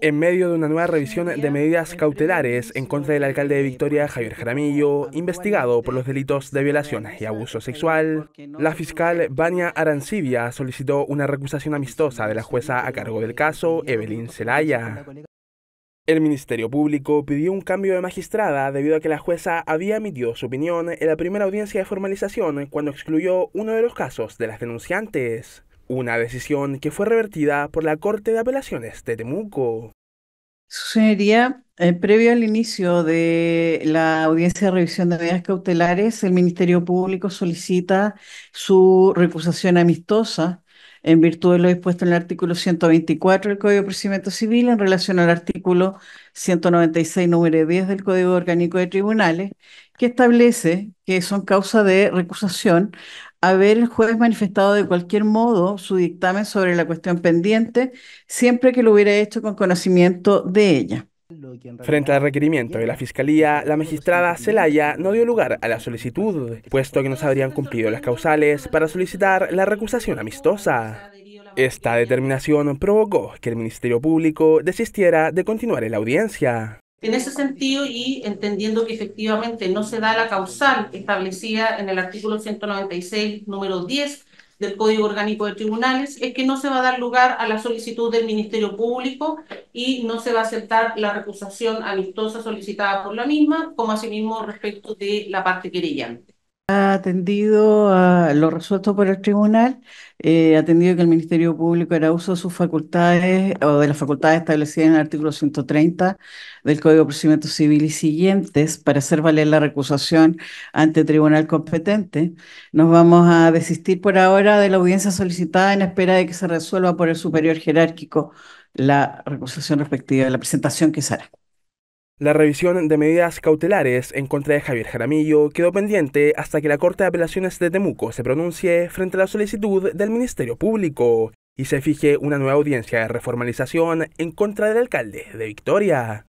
En medio de una nueva revisión de medidas cautelares en contra del alcalde de Victoria, Javier Jaramillo, investigado por los delitos de violación y abuso sexual, la fiscal Bania Arancibia solicitó una recusación amistosa de la jueza a cargo del caso, Evelyn Celaya. El Ministerio Público pidió un cambio de magistrada debido a que la jueza había emitido su opinión en la primera audiencia de formalización cuando excluyó uno de los casos de las denunciantes. Una decisión que fue revertida por la Corte de Apelaciones de Temuco. Su señoría, eh, previo al inicio de la audiencia de revisión de medidas cautelares, el Ministerio Público solicita su recusación amistosa en virtud de lo dispuesto en el artículo 124 del Código de Procedimiento Civil en relación al artículo 196, número 10 del Código Orgánico de Tribunales, que establece que son causa de recusación haber el juez manifestado de cualquier modo su dictamen sobre la cuestión pendiente, siempre que lo hubiera hecho con conocimiento de ella. Frente al requerimiento de la Fiscalía, la magistrada Zelaya no dio lugar a la solicitud, puesto que no se habrían cumplido las causales para solicitar la recusación amistosa. Esta determinación provocó que el Ministerio Público desistiera de continuar en la audiencia. En ese sentido y entendiendo que efectivamente no se da la causal establecida en el artículo 196, número 10 del Código Orgánico de Tribunales, es que no se va a dar lugar a la solicitud del Ministerio Público y no se va a aceptar la recusación amistosa solicitada por la misma, como asimismo respecto de la parte querellante. Ha atendido a ah, lo resuelto por el tribunal, eh, ha atendido que el Ministerio Público era uso de sus facultades o de las facultades establecidas en el artículo 130 del Código de Procedimiento Civil y siguientes para hacer valer la recusación ante tribunal competente. Nos vamos a desistir por ahora de la audiencia solicitada en espera de que se resuelva por el superior jerárquico la recusación respectiva, de la presentación que se hará. La revisión de medidas cautelares en contra de Javier Jaramillo quedó pendiente hasta que la Corte de Apelaciones de Temuco se pronuncie frente a la solicitud del Ministerio Público y se fije una nueva audiencia de reformalización en contra del alcalde de Victoria.